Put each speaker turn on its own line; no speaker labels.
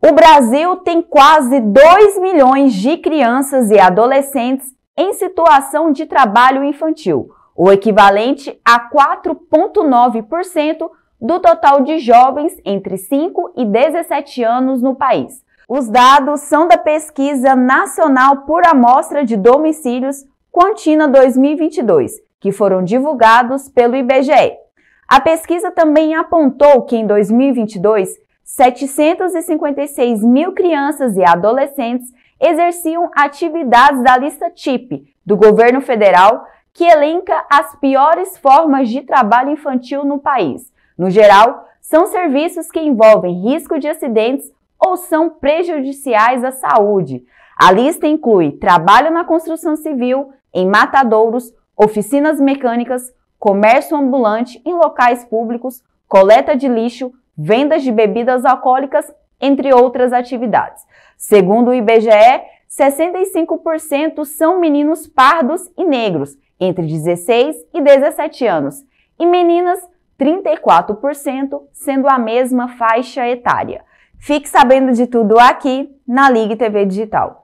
O Brasil tem quase 2 milhões de crianças e adolescentes em situação de trabalho infantil, o equivalente a 4,9% do total de jovens entre 5 e 17 anos no país. Os dados são da Pesquisa Nacional por Amostra de Domicílios Contina 2022, que foram divulgados pelo IBGE. A pesquisa também apontou que em 2022 756 mil crianças e adolescentes exerciam atividades da lista TIP do governo federal, que elenca as piores formas de trabalho infantil no país. No geral, são serviços que envolvem risco de acidentes ou são prejudiciais à saúde. A lista inclui trabalho na construção civil, em matadouros, oficinas mecânicas, comércio ambulante em locais públicos, coleta de lixo, vendas de bebidas alcoólicas, entre outras atividades. Segundo o IBGE, 65% são meninos pardos e negros, entre 16 e 17 anos, e meninas 34%, sendo a mesma faixa etária. Fique sabendo de tudo aqui na Ligue TV Digital.